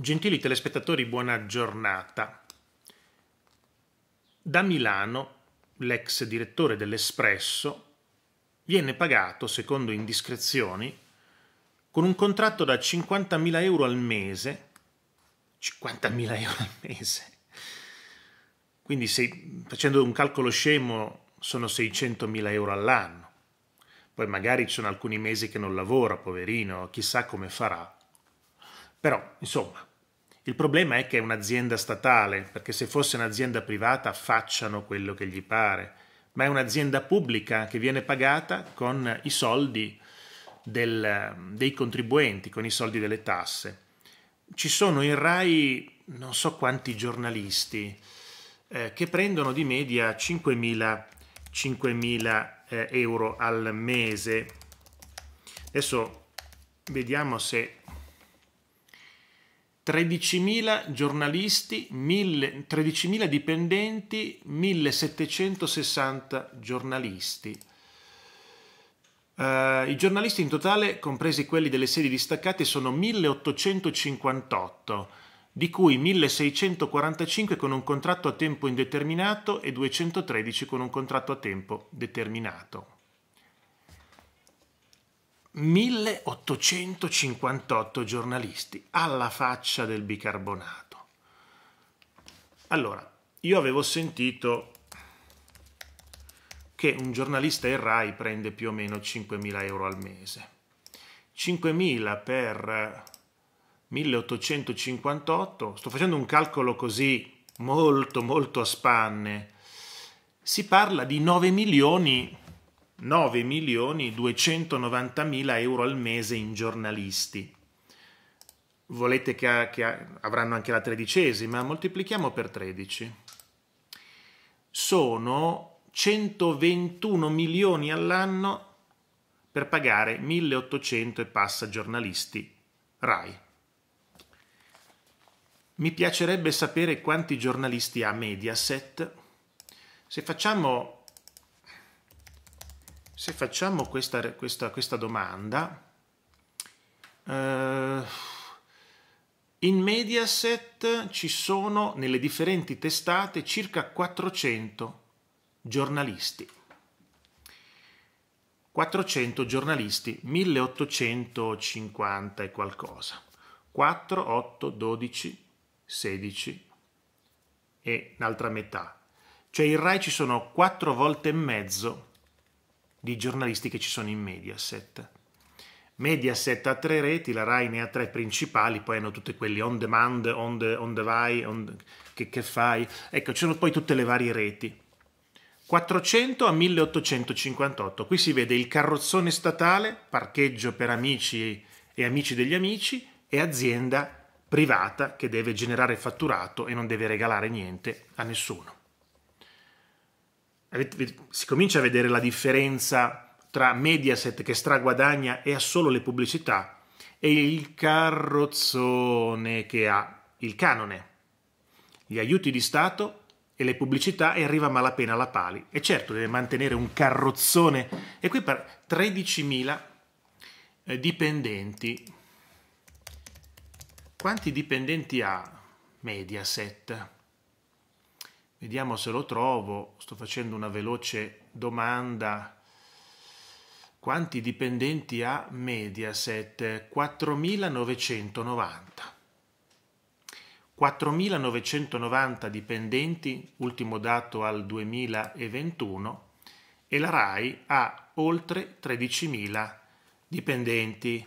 Gentili telespettatori, buona giornata. Da Milano, l'ex direttore dell'Espresso viene pagato, secondo indiscrezioni, con un contratto da 50.000 euro al mese. 50.000 euro al mese. Quindi se, facendo un calcolo scemo sono 600.000 euro all'anno. Poi magari ci sono alcuni mesi che non lavora, poverino, chissà come farà. Però, insomma, il problema è che è un'azienda statale, perché se fosse un'azienda privata facciano quello che gli pare, ma è un'azienda pubblica che viene pagata con i soldi del, dei contribuenti, con i soldi delle tasse. Ci sono in RAI non so quanti giornalisti eh, che prendono di media 5.000, eh, euro al mese. Adesso vediamo se 13.000 giornalisti, 13.000 dipendenti, 1.760 giornalisti. Uh, I giornalisti in totale, compresi quelli delle sedi distaccate, sono 1.858, di cui 1.645 con un contratto a tempo indeterminato e 213 con un contratto a tempo determinato. 1858 giornalisti alla faccia del bicarbonato. Allora, io avevo sentito che un giornalista in RAI prende più o meno 5.000 euro al mese. 5.000 per 1858, sto facendo un calcolo così molto molto a spanne, si parla di 9 milioni 9.290.000 euro al mese in giornalisti. Volete che, che avranno anche la tredicesima? Moltiplichiamo per 13. Sono 121 milioni all'anno per pagare 1800 e passa giornalisti RAI. Mi piacerebbe sapere quanti giornalisti ha Mediaset. Se facciamo se facciamo questa, questa, questa domanda, eh, in Mediaset ci sono nelle differenti testate circa 400 giornalisti. 400 giornalisti, 1850 e qualcosa. 4, 8, 12, 16 e l'altra metà. Cioè in RAI ci sono quattro volte e mezzo di giornalisti che ci sono in Mediaset. Mediaset ha tre reti, la Rai ne ha tre principali, poi hanno tutte quelle on demand, on, the, on the vai, on, che, che fai. Ecco, ci sono poi tutte le varie reti. 400 a 1858, qui si vede il carrozzone statale, parcheggio per amici e amici degli amici e azienda privata che deve generare fatturato e non deve regalare niente a nessuno si comincia a vedere la differenza tra Mediaset che straguadagna e ha solo le pubblicità e il carrozzone che ha il canone, gli aiuti di Stato e le pubblicità e arriva a malapena alla pali. E certo deve mantenere un carrozzone e qui per 13.000 eh, dipendenti. Quanti dipendenti ha Mediaset? Vediamo se lo trovo, sto facendo una veloce domanda. Quanti dipendenti ha Mediaset? 4990. 4.990 dipendenti, ultimo dato al 2021, e la RAI ha oltre 13.000 dipendenti.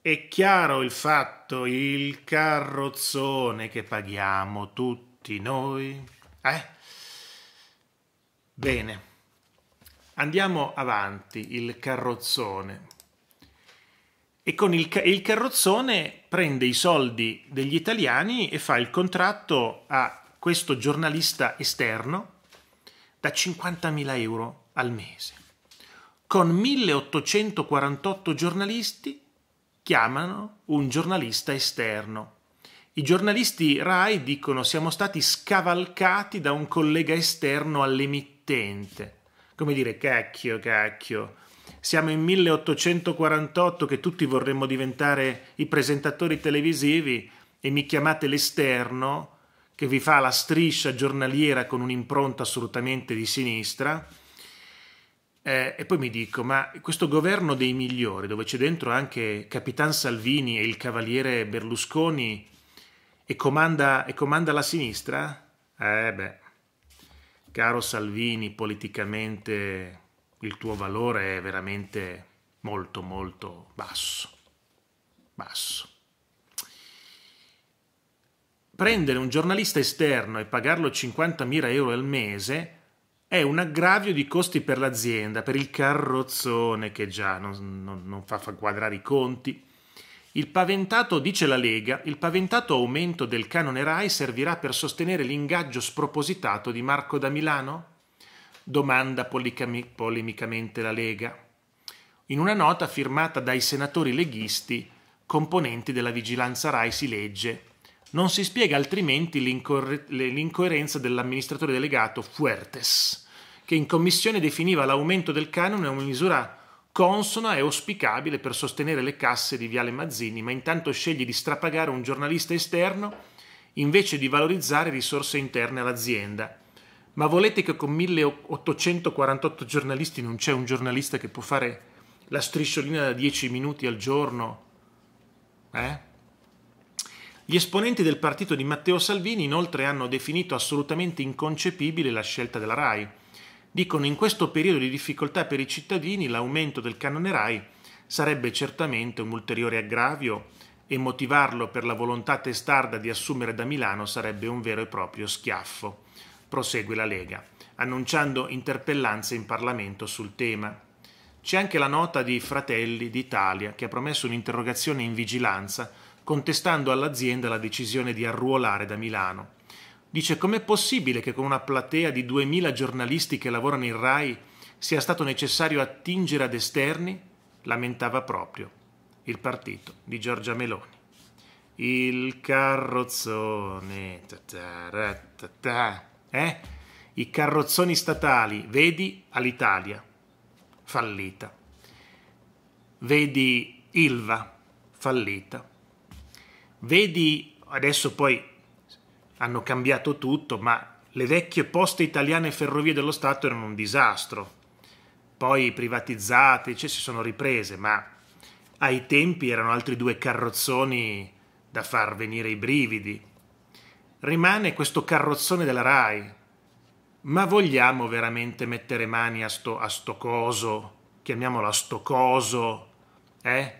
È chiaro il fatto, il carrozzone che paghiamo tutti noi. Eh? Bene, andiamo avanti, il carrozzone. E con il, ca il carrozzone prende i soldi degli italiani e fa il contratto a questo giornalista esterno da 50.000 euro al mese. Con 1848 giornalisti chiamano un giornalista esterno i giornalisti RAI dicono siamo stati scavalcati da un collega esterno all'emittente. Come dire, cacchio, cacchio. Siamo in 1848 che tutti vorremmo diventare i presentatori televisivi e mi chiamate l'esterno che vi fa la striscia giornaliera con un'impronta assolutamente di sinistra. Eh, e poi mi dico, ma questo governo dei migliori, dove c'è dentro anche Capitan Salvini e il cavaliere Berlusconi, e comanda, e comanda la sinistra? Eh beh, caro Salvini, politicamente il tuo valore è veramente molto molto basso. Basso. Prendere un giornalista esterno e pagarlo 50.000 euro al mese è un aggravio di costi per l'azienda, per il carrozzone che già non, non, non fa, fa quadrare i conti, il paventato, dice la Lega, il paventato aumento del canone RAI servirà per sostenere l'ingaggio spropositato di Marco da Milano? Domanda polemicamente la Lega. In una nota firmata dai senatori leghisti, componenti della vigilanza RAI, si legge non si spiega altrimenti l'incoerenza dell'amministratore delegato Fuertes, che in commissione definiva l'aumento del canone una misura consona e auspicabile per sostenere le casse di Viale Mazzini, ma intanto sceglie di strapagare un giornalista esterno invece di valorizzare risorse interne all'azienda. Ma volete che con 1848 giornalisti non c'è un giornalista che può fare la strisciolina da 10 minuti al giorno? Eh? Gli esponenti del partito di Matteo Salvini inoltre hanno definito assolutamente inconcepibile la scelta della RAI dicono in questo periodo di difficoltà per i cittadini l'aumento del canone RAI sarebbe certamente un ulteriore aggravio e motivarlo per la volontà testarda di assumere da Milano sarebbe un vero e proprio schiaffo, prosegue la Lega, annunciando interpellanze in Parlamento sul tema. C'è anche la nota di Fratelli d'Italia che ha promesso un'interrogazione in vigilanza contestando all'azienda la decisione di arruolare da Milano. Dice com'è possibile che con una platea di 2000 giornalisti che lavorano in RAI sia stato necessario attingere ad esterni? Lamentava proprio il partito di Giorgia Meloni. Il carrozzone. eh? I carrozzoni statali, vedi all'Italia, fallita. Vedi Ilva, fallita. Vedi, adesso poi hanno cambiato tutto, ma le vecchie poste italiane ferrovie dello Stato erano un disastro. Poi privatizzate, cioè, si sono riprese, ma ai tempi erano altri due carrozzoni da far venire i brividi. Rimane questo carrozzone della RAI. Ma vogliamo veramente mettere mani a sto, a sto coso? Chiamiamolo a sto coso? Eh?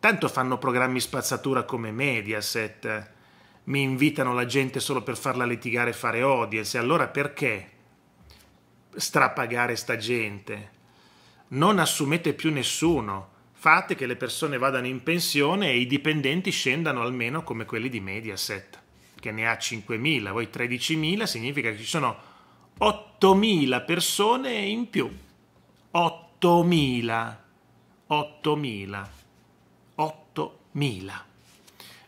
Tanto fanno programmi spazzatura come Mediaset mi invitano la gente solo per farla litigare e fare audience, allora perché strapagare sta gente? Non assumete più nessuno, fate che le persone vadano in pensione e i dipendenti scendano almeno come quelli di Mediaset, che ne ha 5.000, voi 13.000, significa che ci sono 8.000 persone in più. 8.000. 8.000. 8.000.